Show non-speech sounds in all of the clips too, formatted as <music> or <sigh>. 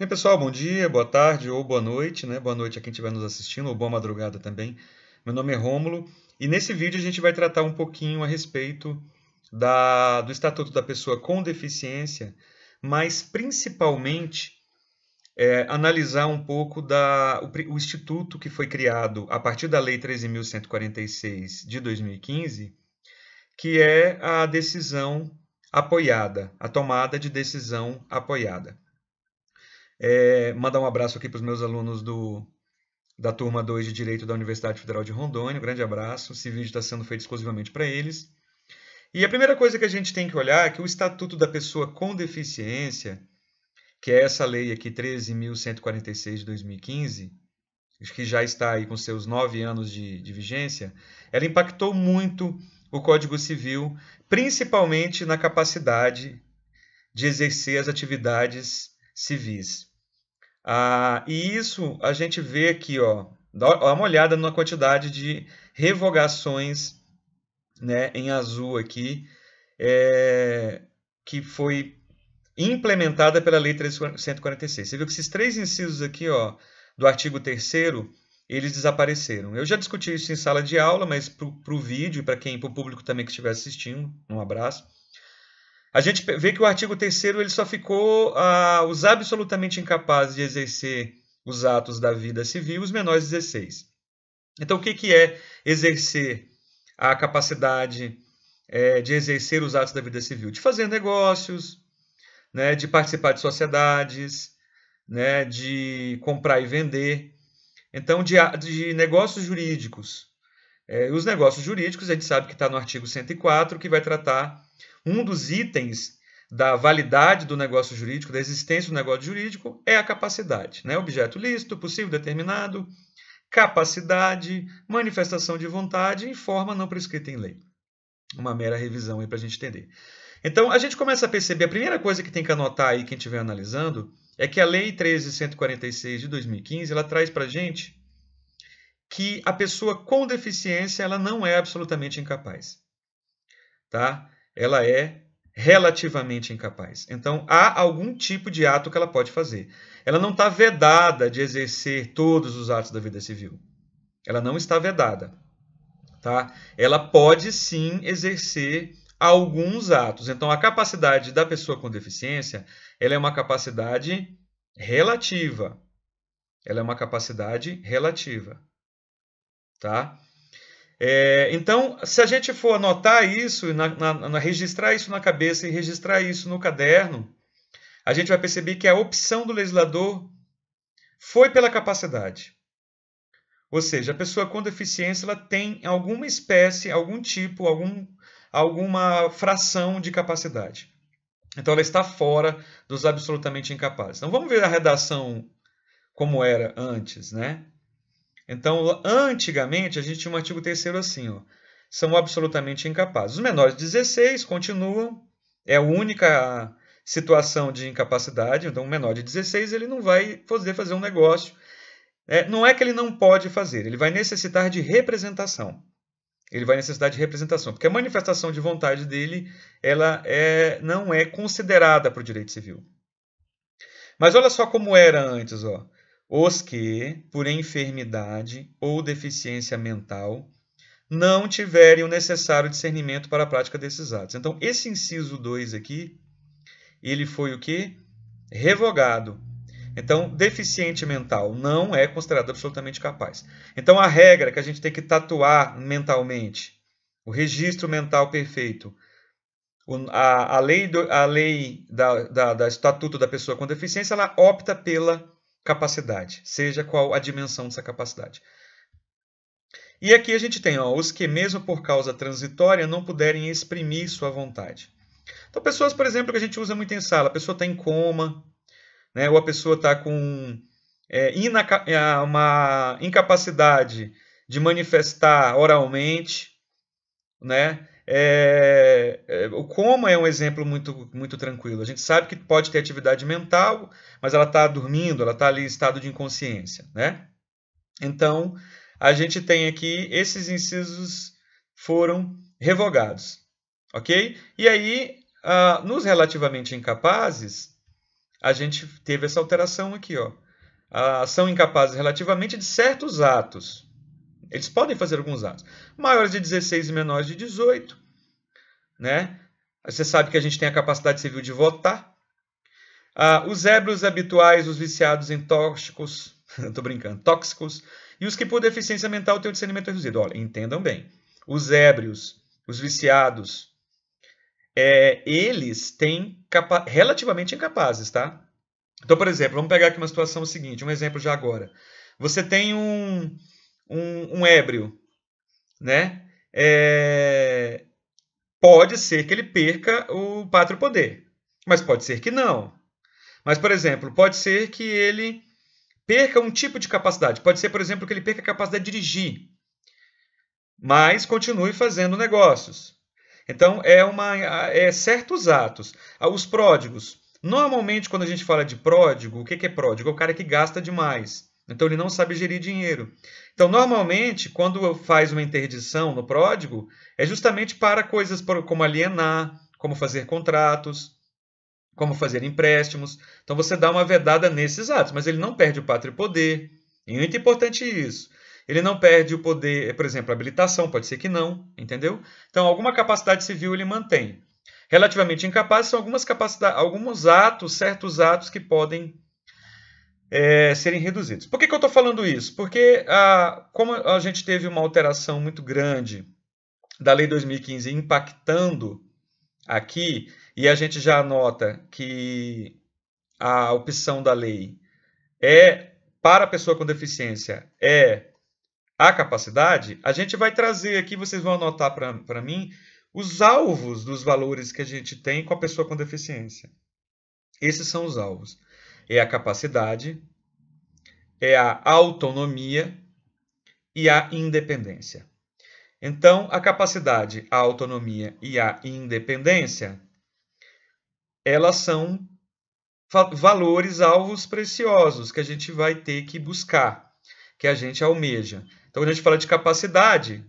Bem, pessoal, bom dia, boa tarde ou boa noite, né? Boa noite a quem estiver nos assistindo, ou boa madrugada também. Meu nome é Rômulo e nesse vídeo a gente vai tratar um pouquinho a respeito da, do Estatuto da Pessoa com Deficiência, mas principalmente é, analisar um pouco da, o, o, instituto que foi criado a partir da Lei 13.146 de 2015, que é a decisão apoiada, a tomada de decisão apoiada. É, mandar um abraço aqui para os meus alunos do, da turma 2 de Direito da Universidade Federal de Rondônia. Um grande abraço. Esse vídeo está sendo feito exclusivamente para eles. E a primeira coisa que a gente tem que olhar é que o Estatuto da Pessoa com Deficiência, que é essa lei aqui 13.146 de 2015, que já está aí com seus nove anos de, de vigência, ela impactou muito o Código Civil, principalmente na capacidade de exercer as atividades civis. Ah, e isso a gente vê aqui, ó, dá uma olhada na quantidade de revogações né, em azul aqui, é, que foi implementada pela Lei 346. Você viu que esses três incisos aqui ó, do artigo 3 eles desapareceram. Eu já discuti isso em sala de aula, mas para o vídeo e para quem, para o público também que estiver assistindo, um abraço a gente vê que o artigo 3 ele só ficou ah, os absolutamente incapazes de exercer os atos da vida civil, os menores de 16. Então, o que, que é exercer a capacidade é, de exercer os atos da vida civil? De fazer negócios, né, de participar de sociedades, né, de comprar e vender. Então, de, de negócios jurídicos. É, os negócios jurídicos, a gente sabe que está no artigo 104, que vai tratar um dos itens da validade do negócio jurídico, da existência do negócio jurídico, é a capacidade. Né? Objeto lícito, possível, determinado, capacidade, manifestação de vontade e forma não prescrita em lei. Uma mera revisão aí para a gente entender. Então, a gente começa a perceber, a primeira coisa que tem que anotar aí, quem estiver analisando, é que a Lei 13.146 de 2015, ela traz para a gente que a pessoa com deficiência, ela não é absolutamente incapaz. Tá? ela é relativamente incapaz. Então, há algum tipo de ato que ela pode fazer. Ela não está vedada de exercer todos os atos da vida civil. Ela não está vedada. Tá? Ela pode sim exercer alguns atos. Então, a capacidade da pessoa com deficiência ela é uma capacidade relativa. Ela é uma capacidade relativa. Tá? É, então, se a gente for anotar isso, na, na, na, registrar isso na cabeça e registrar isso no caderno, a gente vai perceber que a opção do legislador foi pela capacidade. Ou seja, a pessoa com deficiência ela tem alguma espécie, algum tipo, algum, alguma fração de capacidade. Então, ela está fora dos absolutamente incapazes. Então, vamos ver a redação como era antes, né? Então, antigamente, a gente tinha um artigo terceiro assim, ó, são absolutamente incapazes. Os menores de 16 continuam, é a única situação de incapacidade, então o menor de 16 ele não vai poder fazer um negócio. É, não é que ele não pode fazer, ele vai necessitar de representação. Ele vai necessitar de representação, porque a manifestação de vontade dele ela é, não é considerada para o direito civil. Mas olha só como era antes. Ó os que, por enfermidade ou deficiência mental, não tiverem o necessário discernimento para a prática desses atos. Então, esse inciso 2 aqui, ele foi o que? Revogado. Então, deficiente mental não é considerado absolutamente capaz. Então, a regra que a gente tem que tatuar mentalmente, o registro mental perfeito, a, a lei, do, a lei da, da, da Estatuto da Pessoa com Deficiência, ela opta pela capacidade, seja qual a dimensão dessa capacidade. E aqui a gente tem ó, os que, mesmo por causa transitória, não puderem exprimir sua vontade. Então, pessoas, por exemplo, que a gente usa muito em sala, a pessoa está em coma, né, ou a pessoa está com é, é, uma incapacidade de manifestar oralmente, né, é, é, o coma é um exemplo muito, muito tranquilo. A gente sabe que pode ter atividade mental, mas ela está dormindo, ela está ali em estado de inconsciência. Né? Então, a gente tem aqui esses incisos foram revogados. Ok? E aí, uh, nos relativamente incapazes, a gente teve essa alteração aqui. Ó. Uh, são incapazes relativamente de certos atos. Eles podem fazer alguns atos. Maiores de 16 e menores de 18, né? Você sabe que a gente tem a capacidade civil de votar. Ah, os ébrios habituais, os viciados em tóxicos, <laughs> tô brincando, tóxicos, e os que por deficiência mental têm o discernimento reduzido. Olha, entendam bem. Os ébrios, os viciados, é, eles têm capa relativamente incapazes, tá? Então, por exemplo, vamos pegar aqui uma situação seguinte, um exemplo já agora. Você tem um, um, um ébrio, né? É... Pode ser que ele perca o pátrio poder, mas pode ser que não. Mas, por exemplo, pode ser que ele perca um tipo de capacidade. Pode ser, por exemplo, que ele perca a capacidade de dirigir, mas continue fazendo negócios. Então, é, uma, é certos atos. Ah, os pródigos. Normalmente, quando a gente fala de pródigo, o que é pródigo? É o cara que gasta demais. Então ele não sabe gerir dinheiro. Então, normalmente, quando faz uma interdição no pródigo, é justamente para coisas como alienar, como fazer contratos, como fazer empréstimos. Então você dá uma vedada nesses atos, mas ele não perde o pátrio poder. E é muito importante isso. Ele não perde o poder, é, por exemplo, habilitação, pode ser que não, entendeu? Então, alguma capacidade civil ele mantém. Relativamente incapaz são algumas capacidades, alguns atos, certos atos que podem é, serem reduzidos. Por que, que eu estou falando isso? Porque ah, como a gente teve uma alteração muito grande da Lei 2015 impactando aqui, e a gente já nota que a opção da lei é para a pessoa com deficiência é a capacidade, a gente vai trazer aqui, vocês vão anotar para mim, os alvos dos valores que a gente tem com a pessoa com deficiência. Esses são os alvos é a capacidade, é a autonomia e a independência. Então, a capacidade, a autonomia e a independência, elas são valores, alvos preciosos que a gente vai ter que buscar, que a gente almeja. Então, quando a gente fala de capacidade,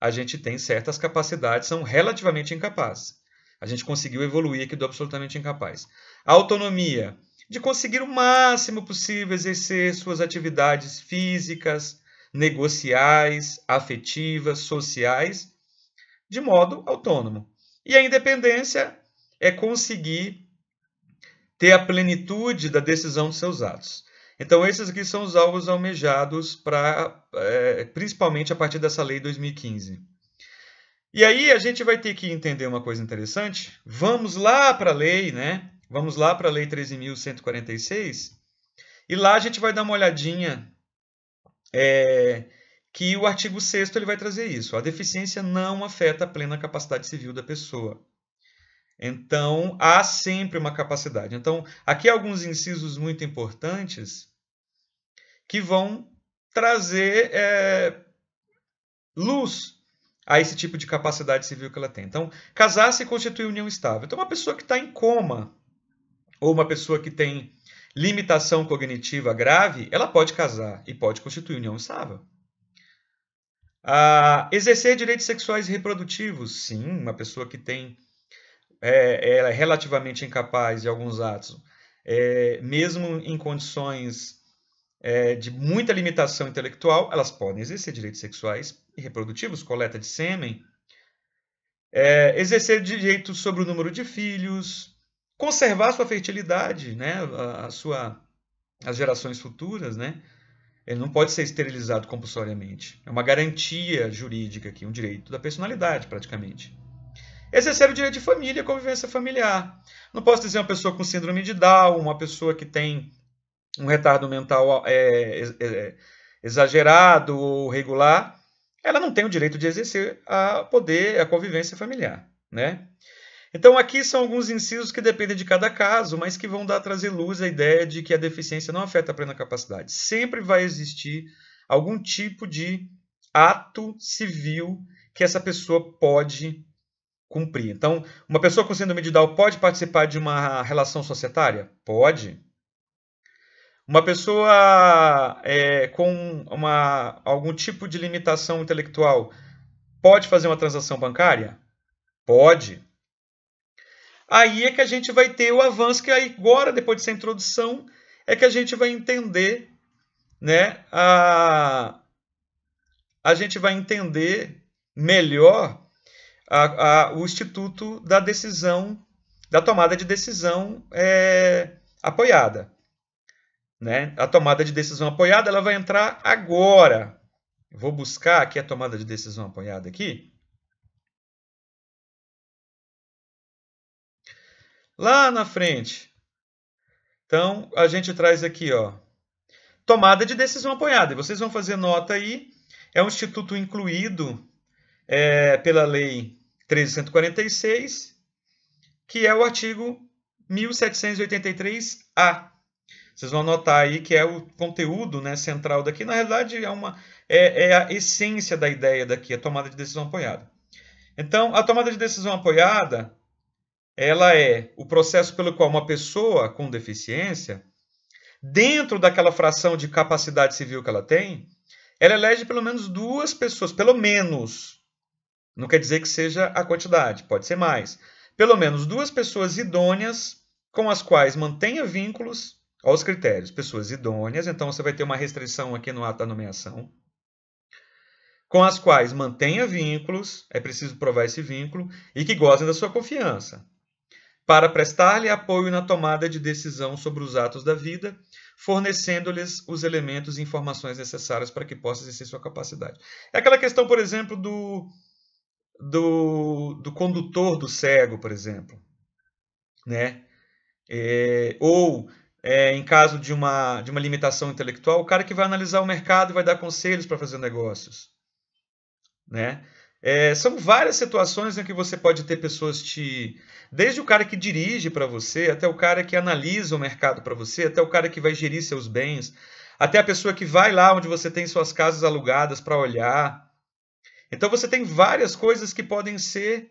a gente tem certas capacidades, são relativamente incapazes. A gente conseguiu evoluir aqui do absolutamente incapaz. A autonomia de conseguir o máximo possível exercer suas atividades físicas, negociais, afetivas, sociais, de modo autônomo. E a independência é conseguir ter a plenitude da decisão de seus atos. Então, esses aqui são os alvos almejados, pra, é, principalmente a partir dessa lei 2015. E aí a gente vai ter que entender uma coisa interessante. Vamos lá para a lei, né? Vamos lá para a Lei 13.146. E lá a gente vai dar uma olhadinha é, que o artigo 6 ele vai trazer isso. A deficiência não afeta a plena capacidade civil da pessoa. Então, há sempre uma capacidade. Então, aqui alguns incisos muito importantes que vão trazer é, luz a esse tipo de capacidade civil que ela tem. Então, casar se constitui união estável. Então, uma pessoa que está em coma, ou uma pessoa que tem limitação cognitiva grave, ela pode casar e pode constituir união estável. Ah, exercer direitos sexuais reprodutivos, sim, uma pessoa que tem é, ela é relativamente incapaz de alguns atos, é, mesmo em condições é, de muita limitação intelectual, elas podem exercer direitos sexuais e reprodutivos, coleta de sêmen, é, exercer direitos sobre o número de filhos, conservar sua fertilidade, né? A, sua, as gerações futuras, né? Ele não pode ser esterilizado compulsoriamente. É uma garantia jurídica aqui, um direito da personalidade, praticamente. Exercer o direito de família, convivência familiar. Não posso dizer uma pessoa com síndrome de Down, uma pessoa que tem um retardo mental é, é, exagerado ou regular, ela não tem o direito de exercer a poder a convivência familiar, né? Então, aqui são alguns incisos que dependem de cada caso, mas que vão dar trazer luz à ideia de que a deficiência não afeta a plena capacidade. Sempre vai existir algum tipo de ato civil que essa pessoa pode cumprir. Então, uma pessoa com síndrome de Down pode participar de uma relação societária? Pode. Uma pessoa é, com uma, algum tipo de limitação intelectual pode fazer uma transação bancária? Pode. Aí é que a gente vai ter o avanço que agora, depois dessa introdução, é que a gente vai entender, né? A, a gente vai entender melhor a, a, o instituto da decisão, da tomada de decisão é, apoiada. Né? A tomada de decisão apoiada ela vai entrar agora. Vou buscar aqui a tomada de decisão apoiada aqui. lá na frente. Então, a gente traz aqui, ó, tomada de decisão apoiada. E Vocês vão fazer nota aí. É um instituto incluído é, pela Lei 1346, que é o artigo 1783-A. Vocês vão anotar aí que é o conteúdo né, central daqui. Na realidade, é, uma, é, é a essência da ideia daqui, a tomada de decisão apoiada. Então, a tomada de decisão apoiada ela é o processo pelo qual uma pessoa com deficiência, dentro daquela fração de capacidade civil que ela tem, ela elege pelo menos duas pessoas, pelo menos. Não quer dizer que seja a quantidade, pode ser mais. Pelo menos duas pessoas idôneas com as quais mantenha vínculos aos critérios. Pessoas idôneas, então você vai ter uma restrição aqui no ato da nomeação com as quais mantenha vínculos, é preciso provar esse vínculo, e que gozem da sua confiança para prestar-lhe apoio na tomada de decisão sobre os atos da vida, fornecendo-lhes os elementos e informações necessárias para que possa exercer sua capacidade. É aquela questão, por exemplo, do, do, do condutor do cego, por exemplo. Né? É, ou, é, em caso de uma, de uma limitação intelectual, o cara que vai analisar o mercado e vai dar conselhos para fazer negócios. Né? É, são várias situações em que você pode ter pessoas te. Desde o cara que dirige para você, até o cara que analisa o mercado para você, até o cara que vai gerir seus bens, até a pessoa que vai lá onde você tem suas casas alugadas para olhar. Então você tem várias coisas que podem ser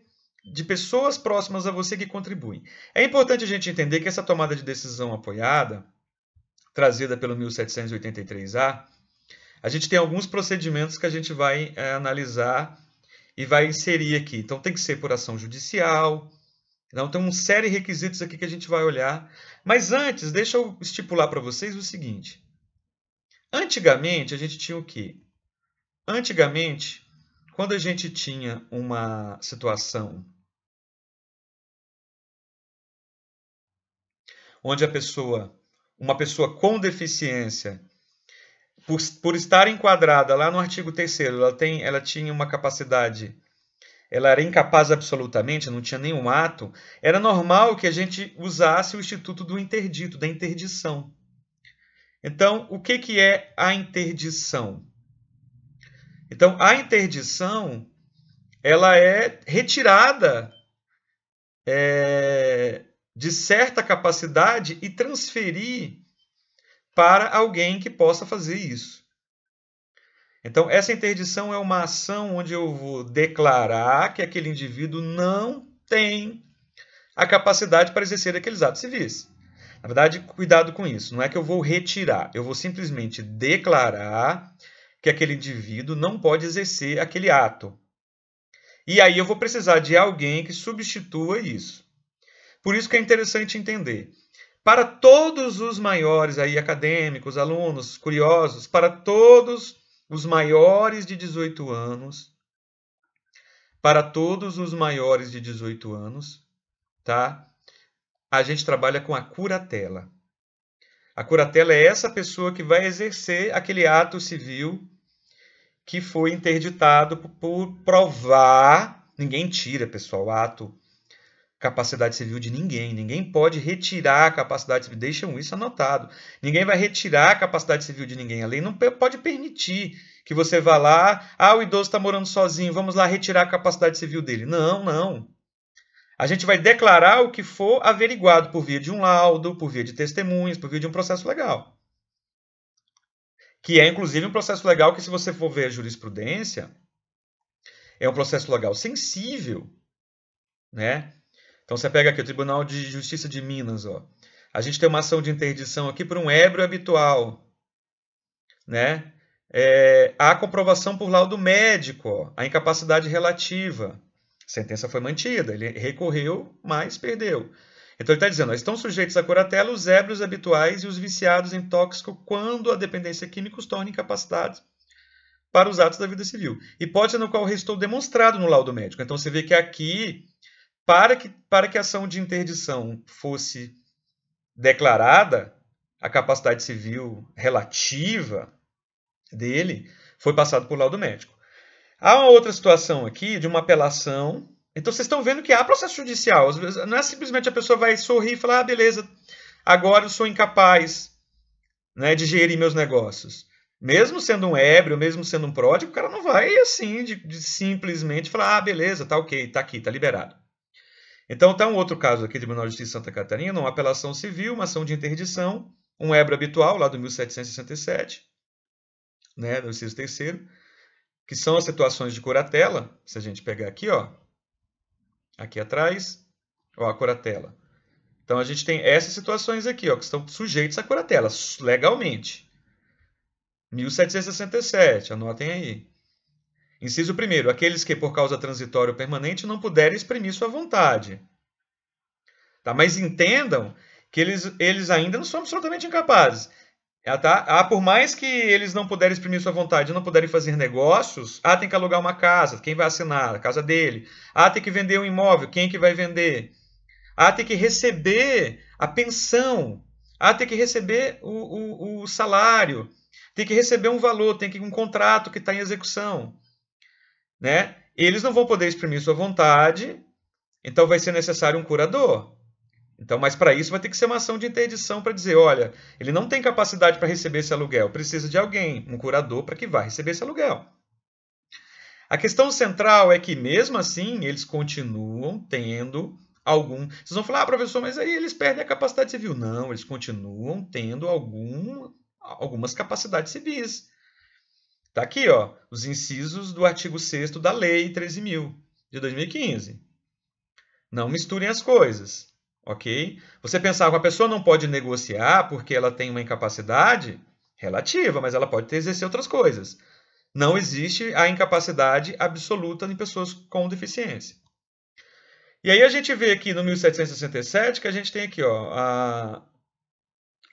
de pessoas próximas a você que contribuem. É importante a gente entender que essa tomada de decisão apoiada, trazida pelo 1783A, a gente tem alguns procedimentos que a gente vai é, analisar e vai inserir aqui. Então tem que ser por ação judicial. Então tem uma série de requisitos aqui que a gente vai olhar. Mas antes, deixa eu estipular para vocês o seguinte. Antigamente a gente tinha o quê? Antigamente, quando a gente tinha uma situação onde a pessoa, uma pessoa com deficiência, por, por estar enquadrada lá no artigo 3 ela, tem, ela tinha uma capacidade, ela era incapaz absolutamente, não tinha nenhum ato, era normal que a gente usasse o instituto do interdito, da interdição. Então, o que, que é a interdição? Então, a interdição ela é retirada é, de certa capacidade e transferir para alguém que possa fazer isso. Então, essa interdição é uma ação onde eu vou declarar que aquele indivíduo não tem a capacidade para exercer aqueles atos civis. Na verdade, cuidado com isso. Não é que eu vou retirar, eu vou simplesmente declarar que aquele indivíduo não pode exercer aquele ato. E aí eu vou precisar de alguém que substitua isso. Por isso que é interessante entender para todos os maiores aí acadêmicos, alunos, curiosos, para todos os maiores de 18 anos, para todos os maiores de 18 anos, tá? A gente trabalha com a curatela. A curatela é essa pessoa que vai exercer aquele ato civil que foi interditado por provar. Ninguém tira, pessoal, ato capacidade civil de ninguém. Ninguém pode retirar a capacidade civil. Deixam isso anotado. Ninguém vai retirar a capacidade civil de ninguém. A lei não pode permitir que você vá lá, ah, o idoso está morando sozinho, vamos lá retirar a capacidade civil dele. Não, não. A gente vai declarar o que for averiguado por via de um laudo, por via de testemunhas, por via de um processo legal. Que é, inclusive, um processo legal que, se você for ver a jurisprudência, é um processo legal sensível, né? Então você pega aqui o Tribunal de Justiça de Minas, ó. A gente tem uma ação de interdição aqui por um ébrio habitual, né? É, comprovação por laudo médico, ó, a incapacidade relativa. A sentença foi mantida, ele recorreu, mas perdeu. Então ele está dizendo, ó, estão sujeitos à curatela os ébrios habituais e os viciados em tóxico quando a dependência química os torna incapacitados para os atos da vida civil. Hipótese no qual restou demonstrado no laudo médico. Então você vê que aqui para que, para que a ação de interdição fosse declarada, a capacidade civil relativa dele foi passado por laudo médico. Há uma outra situação aqui de uma apelação. Então vocês estão vendo que há processo judicial. não é simplesmente a pessoa vai sorrir e falar, ah, beleza, agora eu sou incapaz né, de gerir meus negócios. Mesmo sendo um ébrio, mesmo sendo um pródigo, o cara não vai assim, de, de simplesmente falar, ah, beleza, tá ok, tá aqui, tá liberado. Então, está um outro caso aqui, de de Justiça de Santa Catarina, uma apelação civil, uma ação de interdição, um EBRA habitual, lá do 1767, né, do inciso terceiro, que são as situações de curatela, se a gente pegar aqui, ó, aqui atrás, ó, a curatela. Então, a gente tem essas situações aqui, ó, que estão sujeitas à curatela, legalmente. 1767, anotem aí. Inciso primeiro: Aqueles que, por causa transitória ou permanente, não puderem exprimir sua vontade. Tá? Mas entendam que eles, eles ainda não são absolutamente incapazes. Ah, tá? Ah, por mais que eles não puderem exprimir sua vontade, não puderem fazer negócios, ah, tem que alugar uma casa, quem vai assinar? A casa dele. Ah, tem que vender um imóvel, quem é que vai vender? Ah, tem que receber a pensão. Ah, tem que receber o, o, o salário. Tem que receber um valor, tem que um contrato que está em execução né? Eles não vão poder exprimir sua vontade, então vai ser necessário um curador. Então, mas para isso vai ter que ser uma ação de interdição para dizer, olha, ele não tem capacidade para receber esse aluguel, precisa de alguém, um curador para que vá receber esse aluguel. A questão central é que mesmo assim eles continuam tendo algum. Vocês vão falar, ah, professor, mas aí eles perdem a capacidade civil. Não, eles continuam tendo algum, algumas capacidades civis. Está aqui, ó, os incisos do artigo 6 da Lei 13.000, de 2015. Não misturem as coisas, ok? Você pensar que ah, a pessoa não pode negociar porque ela tem uma incapacidade relativa, mas ela pode exercer outras coisas. Não existe a incapacidade absoluta em pessoas com deficiência. E aí a gente vê aqui no 1767 que a gente tem aqui, ó, a...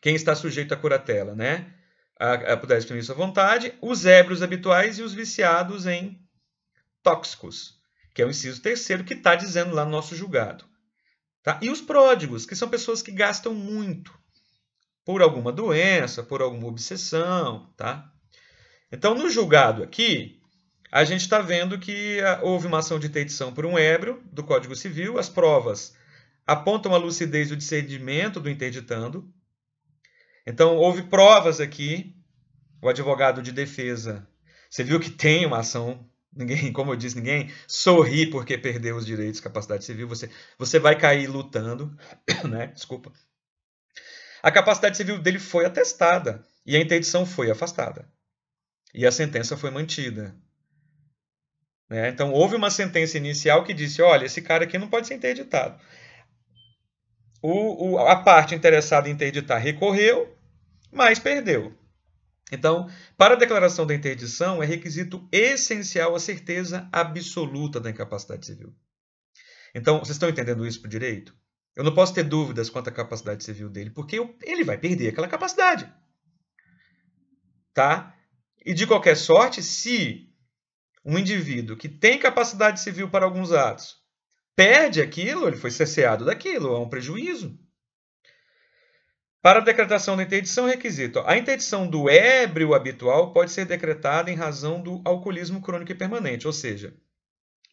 quem está sujeito à curatela, né? a, exprimir pudesse isso à vontade, os ébrios habituais e os viciados em tóxicos, que é o inciso terceiro que está dizendo lá no nosso julgado. Tá? E os pródigos, que são pessoas que gastam muito por alguma doença, por alguma obsessão. Tá? Então, no julgado aqui, a gente está vendo que ah, houve uma ação de interdição por um ébrio do Código Civil, as provas apontam a lucidez e o discernimento do interditando, então, houve provas aqui. O advogado de defesa, você viu que tem uma ação. Ninguém, <laughs> como eu disse, ninguém sorri porque perdeu os direitos de capacidade civil. Você, você vai cair lutando, <coughs> né? Desculpa. A capacidade civil dele foi atestada e a interdição foi afastada. E a sentença foi mantida. Né? Então, houve uma sentença inicial que disse: olha, esse cara aqui não pode ser interditado o, o, a parte interessada em interditar recorreu, mas perdeu. Então, para a declaração da interdição, é requisito essencial a certeza absoluta da incapacidade civil. Então, vocês estão entendendo isso para o direito? Eu não posso ter dúvidas quanto à capacidade civil dele, porque ele vai perder aquela capacidade. Tá? E de qualquer sorte, se um indivíduo que tem capacidade civil para alguns atos perde aquilo, ele foi cerceado daquilo, é um prejuízo. Para a decretação da interdição, requisito. A interdição do ébrio habitual pode ser decretada em razão do alcoolismo crônico e permanente, ou seja,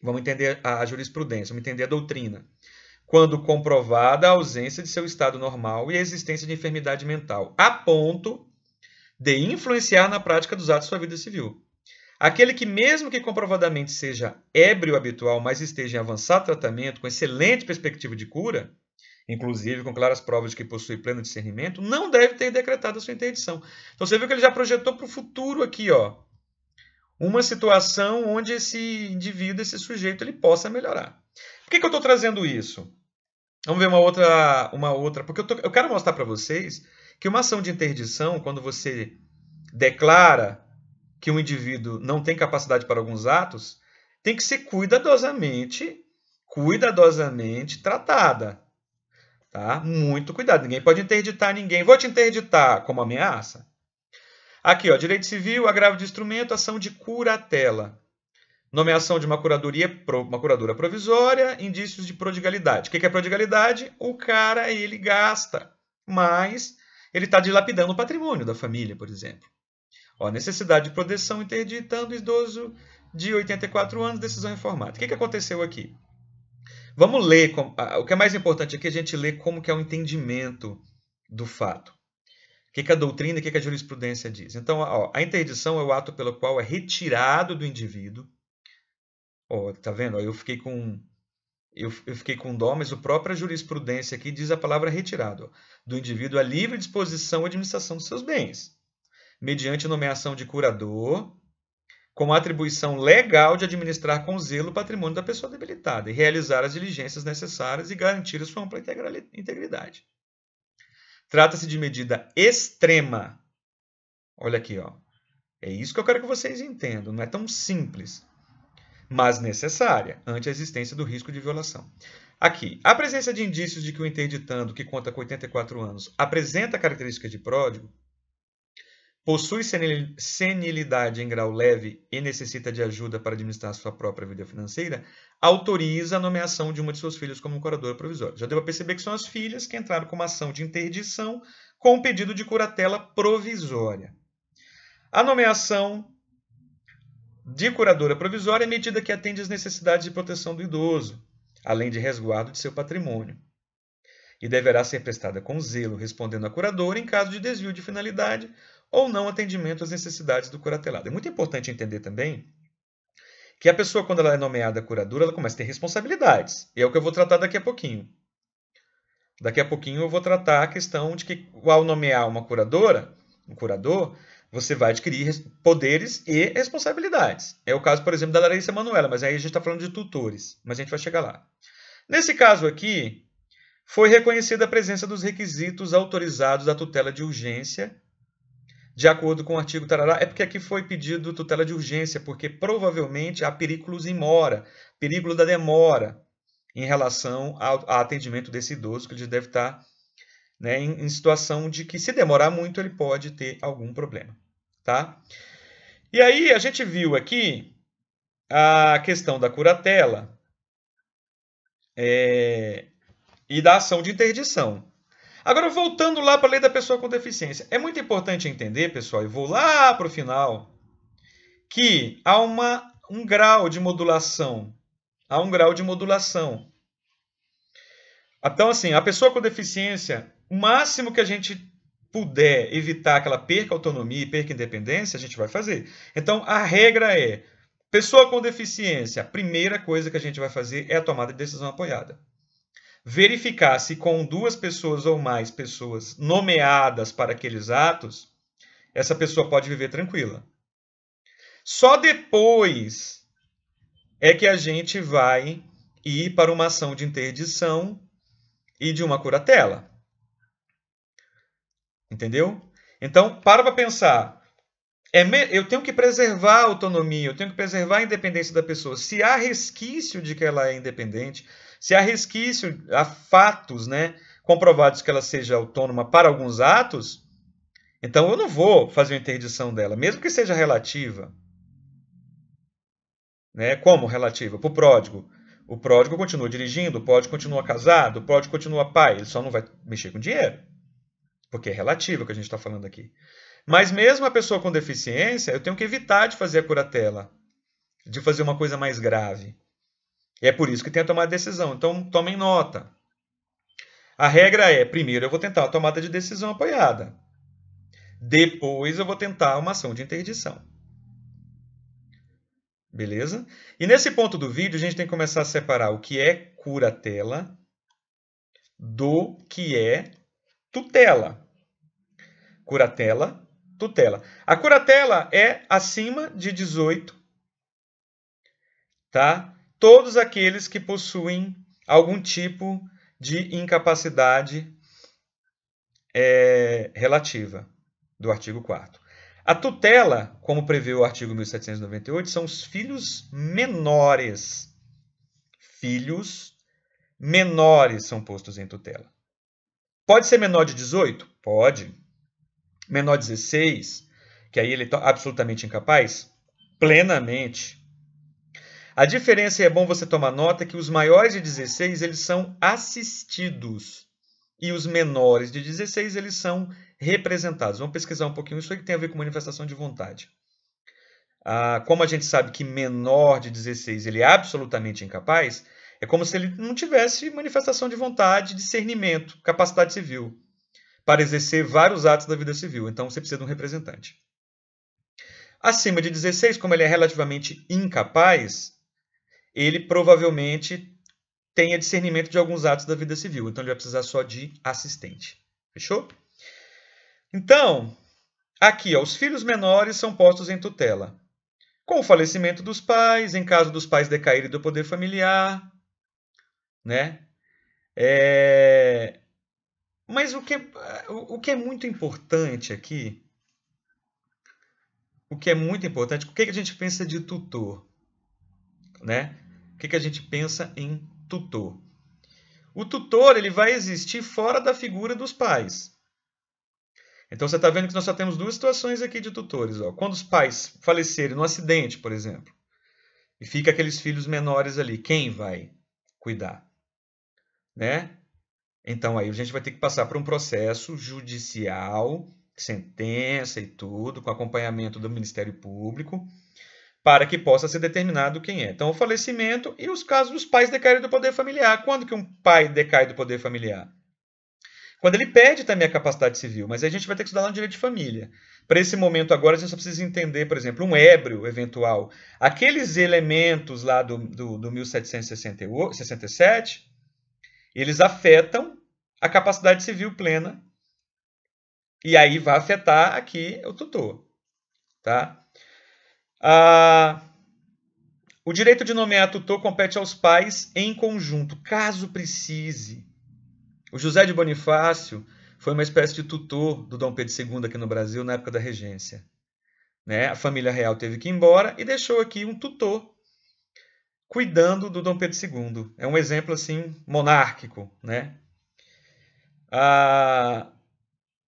vamos entender a jurisprudência, vamos entender a doutrina. Quando comprovada a ausência de seu estado normal e a existência de enfermidade mental, a ponto de influenciar na prática dos atos da sua vida civil. Aquele que, mesmo que comprovadamente seja ébrio habitual, mas esteja em avançado tratamento, com excelente perspectiva de cura, inclusive com claras provas de que possui pleno discernimento, não deve ter decretado a sua interdição. Então você viu que ele já projetou para o futuro aqui, ó, uma situação onde esse indivíduo, esse sujeito, ele possa melhorar. Por que, que eu estou trazendo isso? Vamos ver uma outra, uma outra, porque eu, tô, eu quero mostrar para vocês que uma ação de interdição, quando você declara que um indivíduo não tem capacidade para alguns atos, tem que ser cuidadosamente, cuidadosamente tratada. Tá? Muito cuidado. Ninguém pode interditar ninguém. Vou te interditar como ameaça. Aqui, ó, direito civil, agravo de instrumento, ação de curatela. Nomeação de uma curadoria, uma curadora provisória, indícios de prodigalidade. O que é prodigalidade? O cara, ele gasta, mas ele está dilapidando o patrimônio da família, por exemplo. Ó, necessidade de proteção interditando idoso de 84 anos, decisão reformada. O que, que aconteceu aqui? Vamos ler, o que é mais importante aqui é a gente ler como que é o entendimento do fato. O que, que a doutrina, o que, que a jurisprudência diz? Então, ó, a interdição é o ato pelo qual é retirado do indivíduo. Ó, tá vendo? Ó, eu fiquei com eu, eu, fiquei com dó, mas a própria jurisprudência aqui diz a palavra retirado. Ó, do indivíduo a livre disposição e administração dos seus bens mediante nomeação de curador, com a atribuição legal de administrar com zelo o patrimônio da pessoa debilitada e realizar as diligências necessárias e garantir sua ampla integridade. Trata-se de medida extrema. Olha aqui, ó. É isso que eu quero que vocês entendam, não é tão simples, mas necessária ante a existência do risco de violação. Aqui, a presença de indícios de que o interditando, que conta com 84 anos, apresenta características de pródigo, Possui senilidade em grau leve e necessita de ajuda para administrar sua própria vida financeira, autoriza a nomeação de uma de suas filhas como curadora provisória. Já deu para perceber que são as filhas que entraram com uma ação de interdição com um pedido de curatela provisória. A nomeação de curadora provisória é medida que atende às necessidades de proteção do idoso, além de resguardo de seu patrimônio. E deverá ser prestada com zelo, respondendo à curadora em caso de desvio de finalidade ou não atendimento às necessidades do curatelado. É muito importante entender também que a pessoa, quando ela é nomeada curadora, ela começa a ter responsabilidades. E é o que eu vou tratar daqui a pouquinho. Daqui a pouquinho eu vou tratar a questão de que, ao nomear uma curadora, um curador, você vai adquirir poderes e responsabilidades. É o caso, por exemplo, da Larissa Manuela, mas aí a gente está falando de tutores, mas a gente vai chegar lá. Nesse caso aqui, foi reconhecida a presença dos requisitos autorizados da tutela de urgência de acordo com o artigo tarará, é porque aqui foi pedido tutela de urgência, porque provavelmente há perículos em mora, perigo da demora em relação ao, ao atendimento desse idoso, que ele deve estar tá, né, em, em, situação de que se demorar muito ele pode ter algum problema, tá? E aí a gente viu aqui a questão da curatela é, e da ação de interdição. Agora, voltando lá para a lei da pessoa com deficiência. É muito importante entender, pessoal, e vou lá para o final, que há uma, um grau de modulação. Há um grau de modulação. Então, assim, a pessoa com deficiência, o máximo que a gente puder evitar que ela perca autonomia e perca independência, a gente vai fazer. Então, a regra é: pessoa com deficiência, a primeira coisa que a gente vai fazer é a tomada de decisão apoiada verificar se com duas pessoas ou mais pessoas nomeadas para aqueles atos, essa pessoa pode viver tranquila. Só depois é que a gente vai ir para uma ação de interdição e de uma curatela. Entendeu? Então, para para pensar. É me... Eu tenho que preservar a autonomia, eu tenho que preservar a independência da pessoa. Se há resquício de que ela é independente, se há resquício, há fatos né, comprovados que ela seja autônoma para alguns atos, então eu não vou fazer uma interdição dela, mesmo que seja relativa. Né? Como relativa? Para o pródigo. O pródigo continua dirigindo, o pródigo continua casado, o pródigo continua pai, ele só não vai mexer com dinheiro. Porque é relativo o que a gente está falando aqui. Mas mesmo a pessoa com deficiência, eu tenho que evitar de fazer a curatela, de fazer uma coisa mais grave. É por isso que tem a tomada de decisão. Então, tomem nota. A regra é: primeiro eu vou tentar a tomada de decisão apoiada. Depois eu vou tentar uma ação de interdição. Beleza? E nesse ponto do vídeo, a gente tem que começar a separar o que é curatela do que é tutela. Curatela, tutela. A curatela é acima de 18, tá? todos aqueles que possuem algum tipo de incapacidade é, relativa, do artigo 4. A tutela, como prevê o artigo 1798, são os filhos menores. Filhos menores são postos em tutela. Pode ser menor de 18? Pode. Menor de 16, que aí ele está absolutamente incapaz? Plenamente. A diferença, e é bom você tomar nota, é que os maiores de 16 eles são assistidos e os menores de 16 eles são representados. Vamos pesquisar um pouquinho isso aí que tem a ver com manifestação de vontade. Ah, como a gente sabe que menor de 16 ele é absolutamente incapaz, é como se ele não tivesse manifestação de vontade, discernimento, capacidade civil para exercer vários atos da vida civil. Então você precisa de um representante. Acima de 16, como ele é relativamente incapaz, ele provavelmente tenha discernimento de alguns atos da vida civil. Então ele vai precisar só de assistente. Fechou? Então, aqui, ó, os filhos menores são postos em tutela. Com o falecimento dos pais, em caso dos pais decaírem do poder familiar, né? É... Mas o que, o que é muito importante aqui, o que é muito importante, o que, é que a gente pensa de tutor, né? o que, que a gente pensa em tutor? O tutor ele vai existir fora da figura dos pais. Então você está vendo que nós só temos duas situações aqui de tutores. Ó. Quando os pais falecerem num acidente, por exemplo, e fica aqueles filhos menores ali, quem vai cuidar? Né? Então aí a gente vai ter que passar por um processo judicial, sentença e tudo, com acompanhamento do Ministério Público, para que possa ser determinado quem é. Então, o falecimento e os casos dos pais decaírem do poder familiar. Quando que um pai decai do poder familiar? Quando ele perde também a capacidade civil, mas aí a gente vai ter que estudar no direito de família. Para esse momento agora, a gente só precisa entender, por exemplo, um ébrio eventual. Aqueles elementos lá do, do, do 1767, eles afetam a capacidade civil plena. E aí vai afetar aqui o tutor. Tá? Ah, o direito de nomear tutor compete aos pais em conjunto, caso precise. O José de Bonifácio foi uma espécie de tutor do Dom Pedro II aqui no Brasil na época da regência. Né? A família real teve que ir embora e deixou aqui um tutor cuidando do Dom Pedro II. É um exemplo assim monárquico, né? Ah,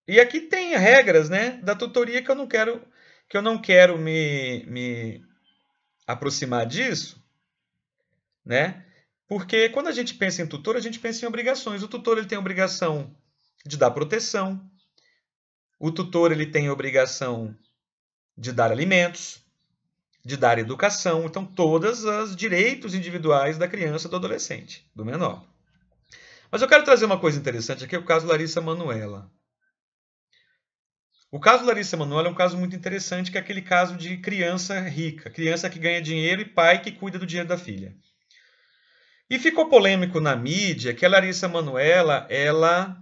e aqui tem regras, né, da tutoria que eu não quero que eu não quero me, me aproximar disso, né? Porque quando a gente pensa em tutor, a gente pensa em obrigações. O tutor ele tem a obrigação de dar proteção. O tutor ele tem a obrigação de dar alimentos, de dar educação, então todas os direitos individuais da criança, do adolescente, do menor. Mas eu quero trazer uma coisa interessante aqui, é o caso Larissa Manuela. O caso Larissa Manoela é um caso muito interessante, que é aquele caso de criança rica, criança que ganha dinheiro e pai que cuida do dinheiro da filha. E ficou polêmico na mídia que a Larissa Manoela, ela,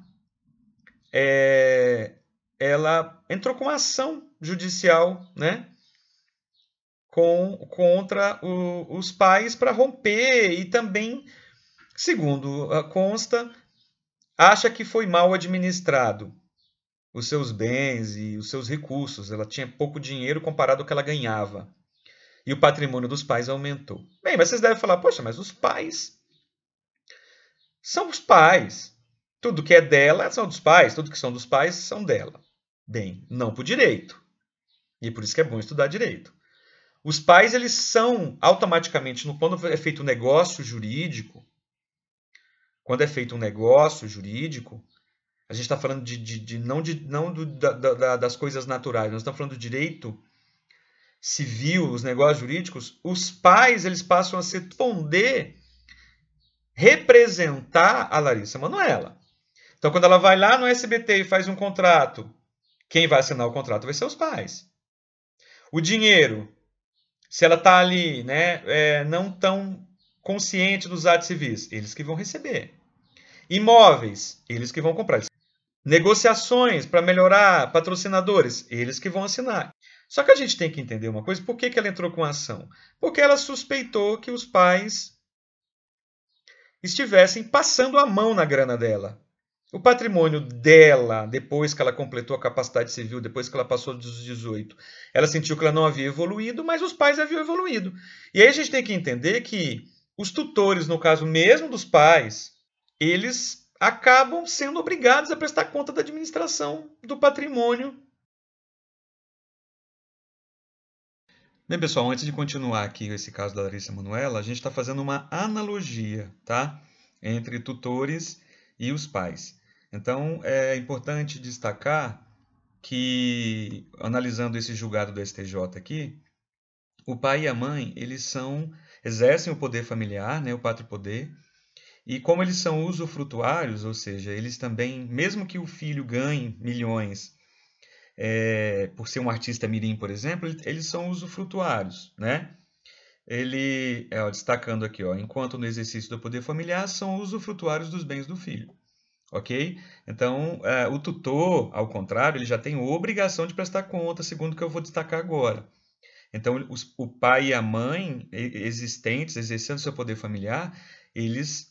é, ela entrou com ação judicial, né? Com, contra o, os pais para romper e também, segundo consta, acha que foi mal administrado os seus bens e os seus recursos. Ela tinha pouco dinheiro comparado ao que ela ganhava. E o patrimônio dos pais aumentou. Bem, mas vocês devem falar, poxa, mas os pais são os pais. Tudo que é dela são dos pais, tudo que são dos pais são dela. Bem, não por direito. E por isso que é bom estudar direito. Os pais, eles são automaticamente, no quando é feito um negócio jurídico, quando é feito um negócio jurídico, a gente está falando de, de, de, não, de, não do, da, da, das coisas naturais, nós estamos falando do direito civil, os negócios jurídicos. Os pais eles passam a se responder, representar a Larissa Manoela. Então, quando ela vai lá no SBT e faz um contrato, quem vai assinar o contrato vai ser os pais. O dinheiro, se ela está ali, né, é, não tão consciente dos atos civis, eles que vão receber. Imóveis, eles que vão comprar. Negociações para melhorar patrocinadores, eles que vão assinar. Só que a gente tem que entender uma coisa: por que, que ela entrou com a ação? Porque ela suspeitou que os pais estivessem passando a mão na grana dela. O patrimônio dela, depois que ela completou a capacidade civil, depois que ela passou dos 18, ela sentiu que ela não havia evoluído, mas os pais haviam evoluído. E aí a gente tem que entender que os tutores, no caso mesmo dos pais, eles acabam sendo obrigados a prestar conta da administração do patrimônio. Bem, pessoal, antes de continuar aqui esse caso da Larissa Manuela, a gente está fazendo uma analogia tá? entre tutores e os pais. Então, é importante destacar que, analisando esse julgado do STJ aqui, o pai e a mãe, eles são, exercem o poder familiar, né, o pátrio poder, e como eles são usufrutuários, ou seja, eles também, mesmo que o filho ganhe milhões é, por ser um artista mirim, por exemplo, eles são usufrutuários, né? Ele, é, ó, destacando aqui, ó, enquanto no exercício do poder familiar, são usufrutuários dos bens do filho, ok? Então, é, o tutor, ao contrário, ele já tem obrigação de prestar conta, segundo o que eu vou destacar agora. Então, os, o pai e a mãe existentes, exercendo seu poder familiar, eles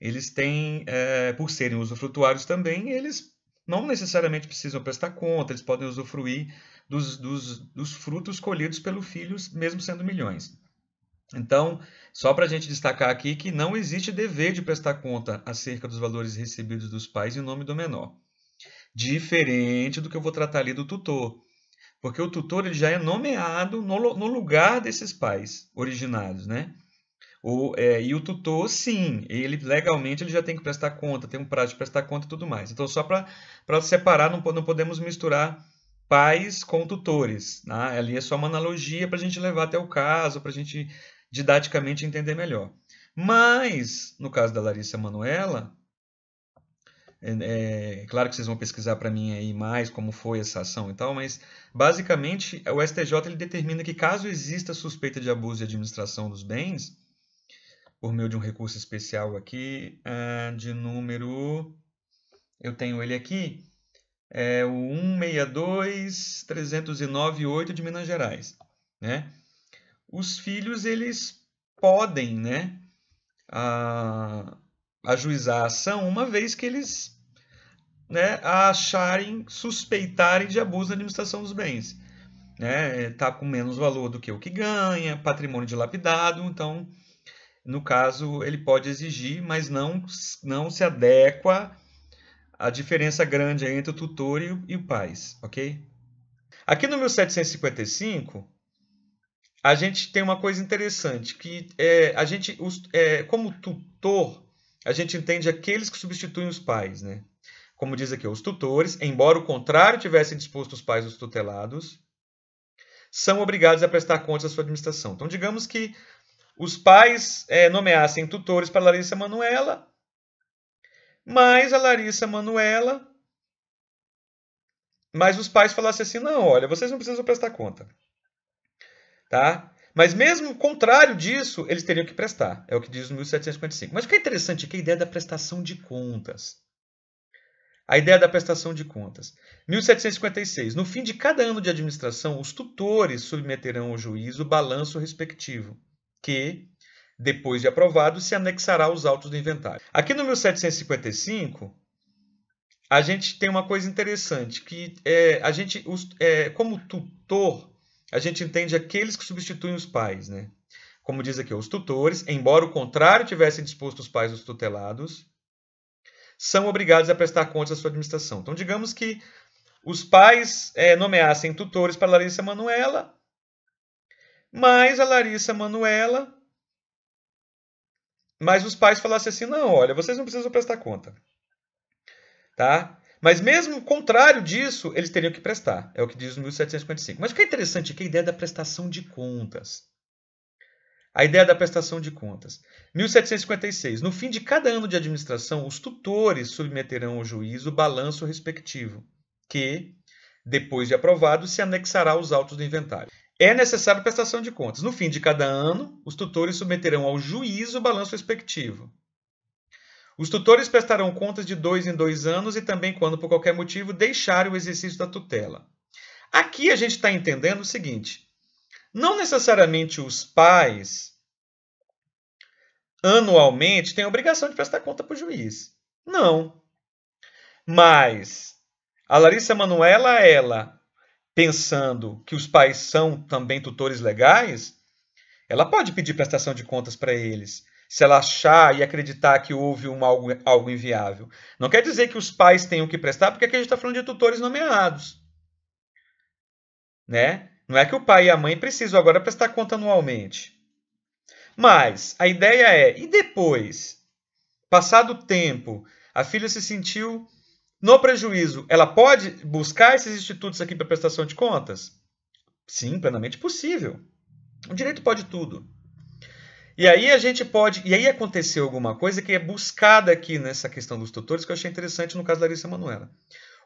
eles têm, é, por serem usufrutuários também, eles não necessariamente precisam prestar conta, eles podem usufruir dos, dos, dos frutos colhidos pelo filho, mesmo sendo milhões. Então, só para a gente destacar aqui que não existe dever de prestar conta acerca dos valores recebidos dos pais em nome do menor. Diferente do que eu vou tratar ali do tutor. Porque o tutor ele já é nomeado no, no lugar desses pais originados, né? O, é, e o tutor, sim, ele legalmente ele já tem que prestar conta, tem um prazo de prestar conta e tudo mais. Então, só para separar, não, não podemos misturar pais com tutores. Né? Ali é só uma analogia para a gente levar até o caso, para a gente didaticamente entender melhor. Mas, no caso da Larissa Manuela, é, é, claro que vocês vão pesquisar para mim aí mais como foi essa ação e tal, mas basicamente o STJ ele determina que caso exista suspeita de abuso de administração dos bens, por meio de um recurso especial aqui, eh, de número. Eu tenho ele aqui, é o 162.309.8 de Minas Gerais. Né? Os filhos, eles podem né, a, ajuizar a ação uma vez que eles né, a acharem, suspeitarem de abuso na administração dos bens. Está né? É, tá com menos valor do que o que ganha, patrimônio dilapidado, então no caso, ele pode exigir, mas não, não se adequa à diferença grande entre o tutor e o, e o pais, ok? Aqui no 1755, a gente tem uma coisa interessante, que é, a gente, os, é, como tutor, a gente entende aqueles que substituem os pais, né? Como diz aqui, os tutores, embora o contrário tivessem disposto os pais dos tutelados, são obrigados a prestar contas à sua administração. Então, digamos que os pais é, nomeassem tutores para Larissa Manuela, mas a Larissa Manuela. Mas os pais falassem assim: não, olha, vocês não precisam prestar conta. Tá? Mas mesmo contrário disso, eles teriam que prestar. É o que diz o 1755. Mas o que é interessante aqui é a ideia é da prestação de contas. A ideia é da prestação de contas. 1756. No fim de cada ano de administração, os tutores submeterão ao juiz o balanço respectivo que, depois de aprovado, se anexará aos autos do inventário. Aqui no 1755, a gente tem uma coisa interessante, que é, a gente, os, é, como tutor, a gente entende aqueles que substituem os pais, né? Como diz aqui, os tutores, embora o contrário tivessem disposto os pais dos tutelados, são obrigados a prestar contas à sua administração. Então, digamos que os pais é, nomeassem tutores para Larissa Manuela, mas a Larissa Manuela, mas os pais falassem assim: não, olha, vocês não precisam prestar conta. Tá? Mas mesmo contrário disso, eles teriam que prestar. É o que diz o 1755. Mas o que é interessante aqui é a ideia da prestação de contas. A ideia da prestação de contas. 1756. No fim de cada ano de administração, os tutores submeterão ao juiz o balanço respectivo, que, depois de aprovado, se anexará aos autos do inventário. É necessário prestação de contas. No fim de cada ano, os tutores submeterão ao juízo o balanço respectivo. Os tutores prestarão contas de dois em dois anos e também quando, por qualquer motivo, deixarem o exercício da tutela. Aqui a gente está entendendo o seguinte: não necessariamente os pais anualmente têm a obrigação de prestar conta para o juiz. Não. Mas a Larissa Manuela, ela pensando que os pais são também tutores legais, ela pode pedir prestação de contas para eles, se ela achar e acreditar que houve um algo, algo inviável. Não quer dizer que os pais tenham que prestar, porque aqui a gente está falando de tutores nomeados. Né? Não é que o pai e a mãe precisam agora prestar conta anualmente. Mas a ideia é, e depois? Passado o tempo, a filha se sentiu no prejuízo, ela pode buscar esses institutos aqui para prestação de contas? Sim, plenamente possível. O direito pode tudo. E aí a gente pode. E aí aconteceu alguma coisa que é buscada aqui nessa questão dos tutores, que eu achei interessante no caso da Larissa Manuela.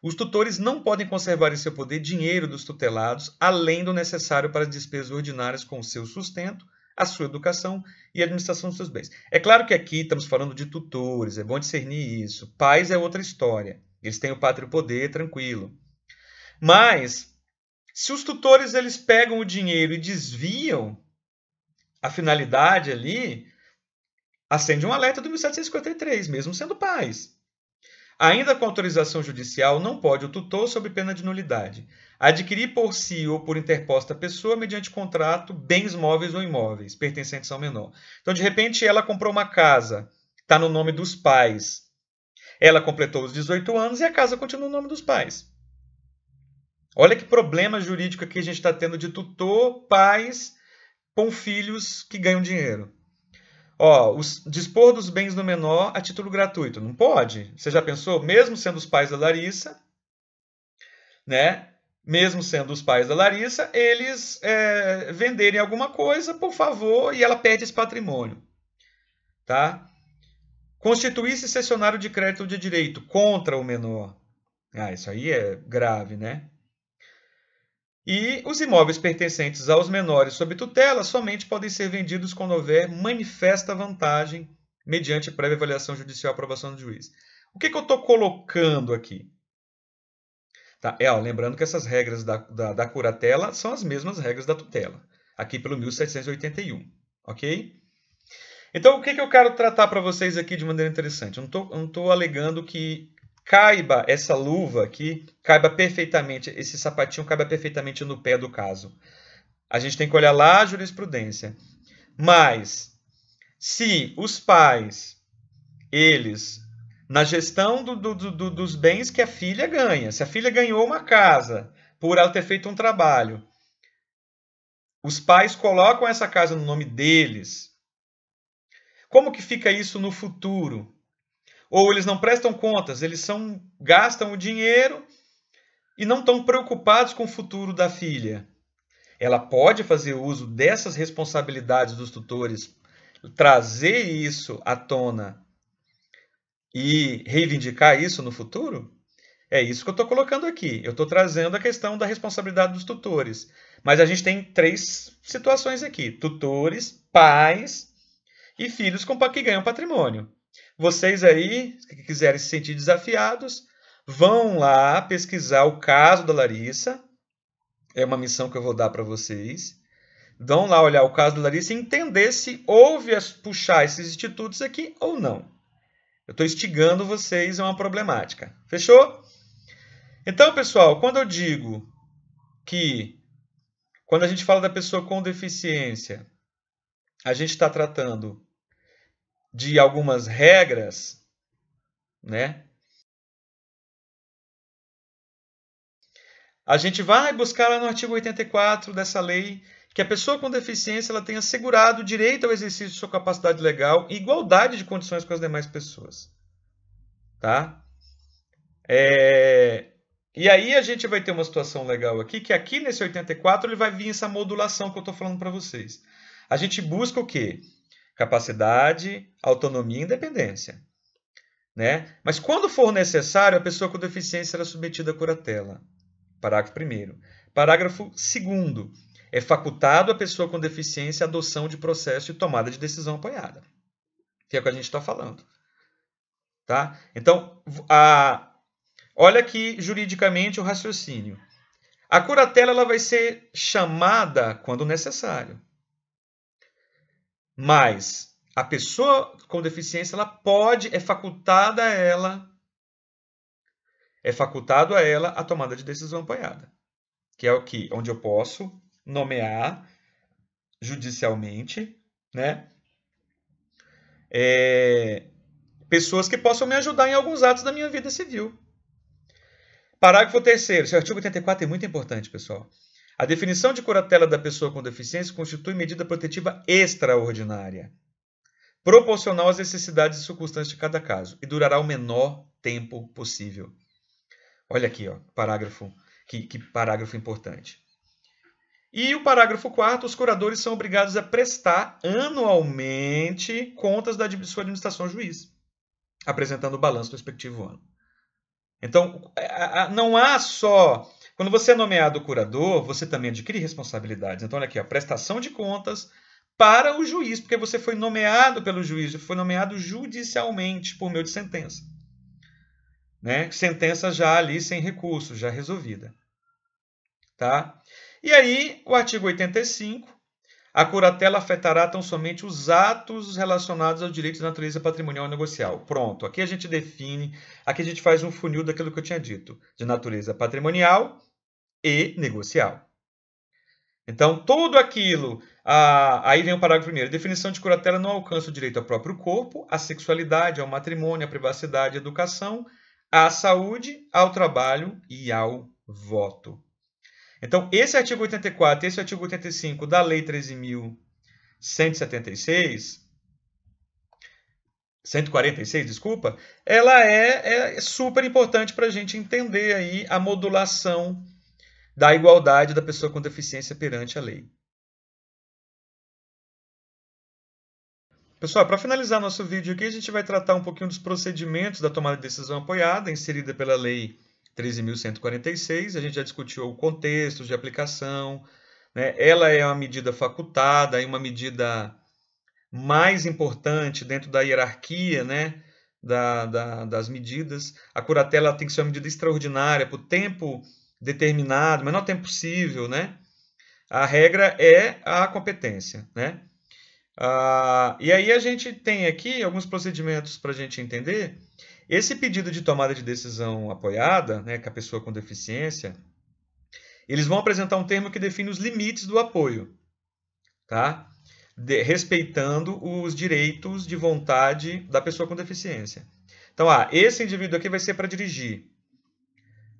Os tutores não podem conservar em seu poder dinheiro dos tutelados, além do necessário para as despesas ordinárias com o seu sustento, a sua educação e a administração dos seus bens. É claro que aqui estamos falando de tutores, é bom discernir isso. Pais é outra história. Eles têm o pátrio poder, tranquilo. Mas se os tutores eles pegam o dinheiro e desviam a finalidade ali, acende um alerta do 1753, mesmo sendo pais. Ainda com autorização judicial, não pode o tutor, sob pena de nulidade, adquirir por si ou por interposta pessoa, mediante contrato, bens móveis ou imóveis pertencentes ao menor. Então, de repente, ela comprou uma casa, está no nome dos pais. Ela completou os 18 anos e a casa continua no nome dos pais. Olha que problema jurídico que a gente está tendo de tutor, pais com filhos que ganham dinheiro. Ó, os, dispor dos bens do menor a título gratuito. Não pode. Você já pensou? Mesmo sendo os pais da Larissa, né? Mesmo sendo os pais da Larissa, eles é, venderem alguma coisa, por favor, e ela perde esse patrimônio. Tá? Constituir-se cessionário de crédito de direito contra o menor. Ah, isso aí é grave, né? E os imóveis pertencentes aos menores sob tutela somente podem ser vendidos quando houver manifesta vantagem mediante prévia avaliação judicial e aprovação do juiz. O que, que eu estou colocando aqui? Tá, é, ó, lembrando que essas regras da, da, da curatela são as mesmas regras da tutela, aqui pelo 1781, ok? Então, o que, que eu quero tratar para vocês aqui de maneira interessante? Eu não estou alegando que caiba essa luva aqui, caiba perfeitamente, esse sapatinho caiba perfeitamente no pé do caso. A gente tem que olhar lá a jurisprudência. Mas, se os pais, eles, na gestão do, do, do, dos bens que a filha ganha, se a filha ganhou uma casa por ela ter feito um trabalho, os pais colocam essa casa no nome deles, como que fica isso no futuro? Ou eles não prestam contas, eles são gastam o dinheiro e não estão preocupados com o futuro da filha. Ela pode fazer uso dessas responsabilidades dos tutores, trazer isso à tona e reivindicar isso no futuro? É isso que eu estou colocando aqui. Eu estou trazendo a questão da responsabilidade dos tutores. Mas a gente tem três situações aqui: tutores, pais e filhos com que ganham patrimônio. Vocês aí, que quiserem se sentir desafiados, vão lá pesquisar o caso da Larissa. É uma missão que eu vou dar para vocês. Vão lá olhar o caso da Larissa e entender se houve as, puxar esses institutos aqui ou não. Eu estou instigando vocês a uma problemática. Fechou? Então, pessoal, quando eu digo que quando a gente fala da pessoa com deficiência, a gente está tratando de algumas regras, né? A gente vai buscar lá no artigo 84 dessa lei que a pessoa com deficiência ela tenha assegurado o direito ao exercício de sua capacidade legal e igualdade de condições com as demais pessoas. Tá? É... E aí a gente vai ter uma situação legal aqui, que aqui nesse 84 ele vai vir essa modulação que eu estou falando para vocês. A gente busca o quê? Capacidade, autonomia e independência. Né? Mas quando for necessário, a pessoa com deficiência será submetida à curatela. Parágrafo 1. Parágrafo 2. É facultado à pessoa com deficiência a adoção de processo e tomada de decisão apoiada. Que é o que a gente está falando. Tá? Então, a... olha aqui juridicamente o raciocínio. A curatela ela vai ser chamada quando necessário. Mas a pessoa com deficiência, ela pode, é facultada a ela, é facultado a ela a tomada de decisão apoiada, que é o que, onde eu posso nomear judicialmente, né? É, pessoas que possam me ajudar em alguns atos da minha vida civil. Parágrafo terceiro esse artigo 84 é muito importante, pessoal. A definição de curatela da pessoa com deficiência constitui medida protetiva extraordinária, proporcional às necessidades e circunstâncias de cada caso, e durará o menor tempo possível. Olha aqui, ó, parágrafo, que, que parágrafo importante. E o parágrafo 4 os curadores são obrigados a prestar anualmente contas da sua administração juiz, apresentando o balanço do respectivo ano. Então, é, não há só quando você é nomeado curador, você também adquire responsabilidades. Então, olha aqui, a prestação de contas para o juiz, porque você foi nomeado pelo juiz, foi nomeado judicialmente por meio de sentença. Né? Sentença já ali sem recurso, já resolvida. Tá? E aí, o artigo 85, a curatela afetará tão somente os atos relacionados ao direito de natureza patrimonial e negocial. Pronto, aqui a gente define, aqui a gente faz um funil daquilo que eu tinha dito, de natureza patrimonial e negocial. Então, tudo aquilo. Ah, aí vem o parágrafo primeiro. Definição de curatela não alcança o direito ao próprio corpo, à sexualidade, ao matrimônio, à privacidade, à educação, à saúde, ao trabalho e ao voto. Então, esse artigo 84 e esse artigo 85 da Lei 13.176, 146, desculpa, ela é, é super importante para a gente entender aí a modulação da igualdade da pessoa com deficiência perante a lei. Pessoal, para finalizar nosso vídeo aqui, a gente vai tratar um pouquinho dos procedimentos da tomada de decisão apoiada, inserida pela Lei 13.146. A gente já discutiu o contexto de aplicação. Né? Ela é uma medida facultada, e é uma medida mais importante dentro da hierarquia né? Da, da, das medidas. A curatela tem que ser uma medida extraordinária para o tempo determinado, menor tempo possível, né? A regra é a competência, né? Ah, e aí a gente tem aqui alguns procedimentos para a gente entender. Esse pedido de tomada de decisão apoiada, né, com a pessoa com deficiência, eles vão apresentar um termo que define os limites do apoio, tá? De, respeitando os direitos de vontade da pessoa com deficiência. Então, ah, esse indivíduo aqui vai ser para dirigir.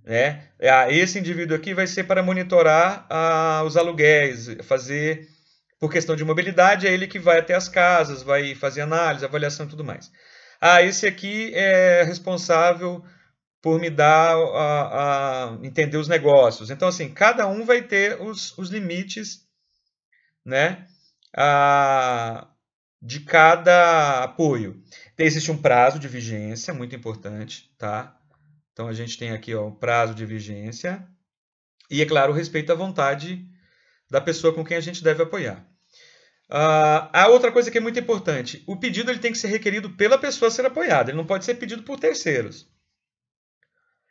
Né? Esse indivíduo aqui vai ser para monitorar ah, os aluguéis, fazer por questão de mobilidade, é ele que vai até as casas, vai fazer análise, avaliação e tudo mais. Ah, esse aqui é responsável por me dar a, ah, a ah, entender os negócios. Então, assim, cada um vai ter os, os limites né, a, de cada apoio. existe um prazo de vigência, muito importante, tá? Então, a gente tem aqui ó, o prazo de vigência e, é claro, o respeito à vontade da pessoa com quem a gente deve apoiar. Uh, a outra coisa que é muito importante, o pedido ele tem que ser requerido pela pessoa ser apoiada, ele não pode ser pedido por terceiros.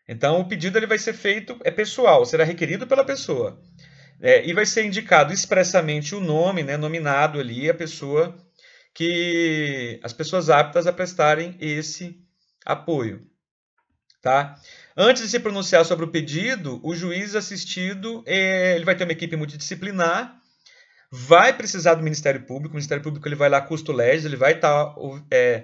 Então, o pedido ele vai ser feito, é pessoal, será requerido pela pessoa. É, e vai ser indicado expressamente o nome, né, nominado ali a pessoa que as pessoas aptas a prestarem esse apoio. Tá? Antes de se pronunciar sobre o pedido, o juiz assistido é, ele vai ter uma equipe multidisciplinar, vai precisar do Ministério Público, o Ministério Público ele vai lá custo legis, ele vai estar tá, é,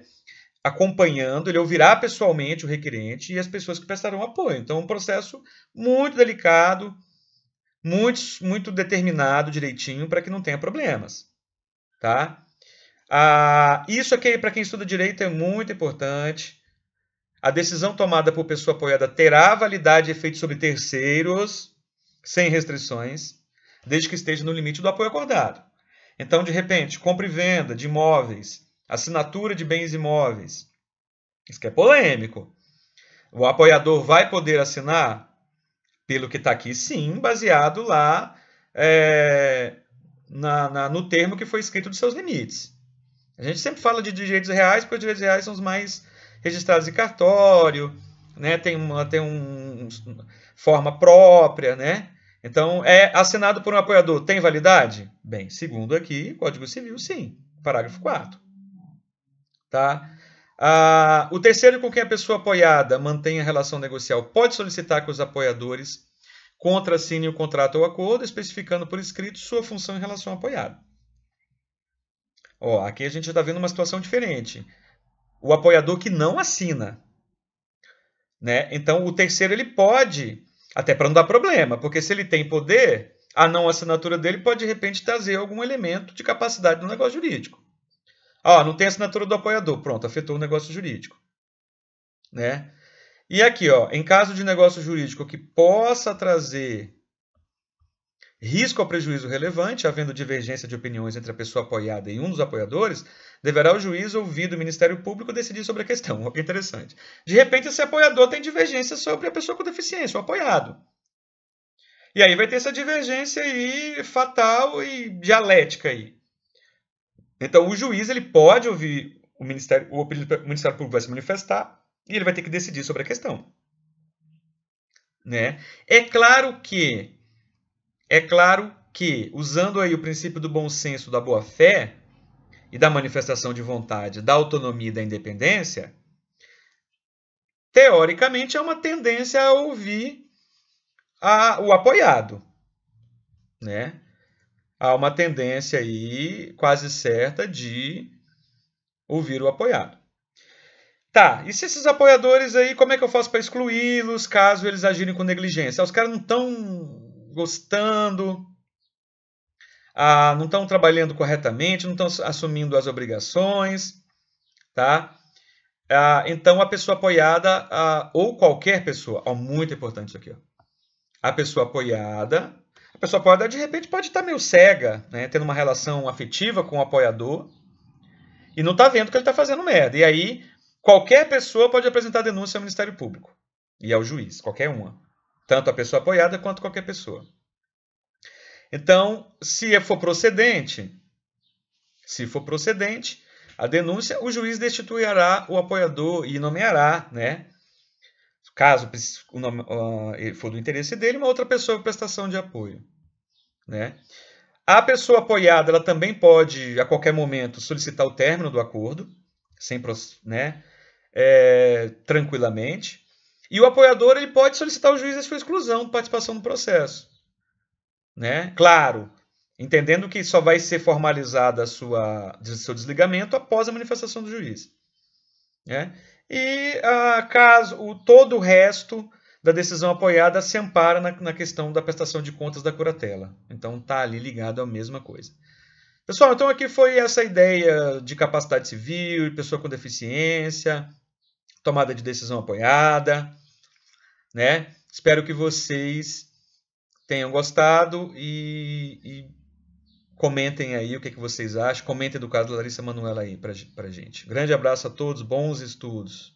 acompanhando, ele ouvirá pessoalmente o requerente e as pessoas que prestarão apoio. Então, é um processo muito delicado, muito, muito determinado direitinho para que não tenha problemas. Tá? Ah, isso aqui, para quem estuda direito, é muito importante. A decisão tomada por pessoa apoiada terá validade e efeito sobre terceiros, sem restrições, desde que esteja no limite do apoio acordado. Então, de repente, compra e venda de imóveis, assinatura de bens imóveis. Isso que é polêmico. O apoiador vai poder assinar? Pelo que está aqui, sim, baseado lá é, na, na, no termo que foi escrito dos seus limites. A gente sempre fala de direitos reais, porque os direitos reais são os mais registrados em cartório, né? Tem uma tem um, forma própria, né? Então, é assinado por um apoiador, tem validade? Bem, segundo aqui, Código Civil, sim. Parágrafo 4. Tá? Ah, o terceiro com quem a pessoa apoiada mantém a relação negocial pode solicitar que os apoiadores contrassinem o contrato ou acordo, especificando por escrito sua função em relação ao apoiado. Ó, aqui a gente está vendo uma situação diferente o apoiador que não assina. Né? Então, o terceiro ele pode, até para não dar problema, porque se ele tem poder, a não assinatura dele pode de repente trazer algum elemento de capacidade do negócio jurídico. Ah, não tem assinatura do apoiador, pronto, afetou o negócio jurídico. Né? E aqui, ó, em caso de negócio jurídico que possa trazer risco ou prejuízo relevante, havendo divergência de opiniões entre a pessoa apoiada e um dos apoiadores, Deverá o juiz ouvir do Ministério Público decidir sobre a questão. que Interessante. De repente, esse apoiador tem divergência sobre a pessoa com deficiência, o apoiado. E aí vai ter essa divergência aí fatal e dialética aí. Então, o juiz ele pode ouvir o Ministério, o Ministério Público vai se manifestar e ele vai ter que decidir sobre a questão. Né? É claro que é claro que usando aí o princípio do bom senso, da boa fé, e da manifestação de vontade, da autonomia e da independência, teoricamente é uma tendência a ouvir a, o apoiado, né? Há uma tendência aí quase certa de ouvir o apoiado. Tá, e se esses apoiadores aí, como é que eu faço para excluí-los caso eles agirem com negligência? Os caras não estão gostando, ah, não estão trabalhando corretamente, não estão assumindo as obrigações, tá? Ah, então, a pessoa apoiada, ah, ou qualquer pessoa, ó, muito importante isso aqui, ó. a pessoa apoiada, a pessoa apoiada de repente pode estar tá meio cega, né, tendo uma relação afetiva com o apoiador, e não está vendo que ele está fazendo merda. E aí, qualquer pessoa pode apresentar denúncia ao Ministério Público e ao juiz, qualquer uma. Tanto a pessoa apoiada quanto qualquer pessoa. Então, se for procedente, se for procedente, a denúncia, o juiz destituirá o apoiador e nomeará, né? Caso o nome, uh, for do interesse dele, uma outra pessoa prestação de apoio, né? A pessoa apoiada, ela também pode, a qualquer momento, solicitar o término do acordo, sem, né? É, tranquilamente. E o apoiador ele pode solicitar ao juiz a sua exclusão, participação no processo né? Claro, entendendo que só vai ser formalizada a sua seu desligamento após a manifestação do juiz, né? E ah, caso o todo o resto da decisão apoiada se ampara na, na questão da prestação de contas da curatela. Então tá ali ligado à mesma coisa. Pessoal, então aqui foi essa ideia de capacidade civil, pessoa com deficiência, tomada de decisão apoiada, né? Espero que vocês tenham gostado e, e comentem aí o que, que vocês acham. Comentem do caso da Larissa Manuela aí para a gente. Grande abraço a todos, bons estudos.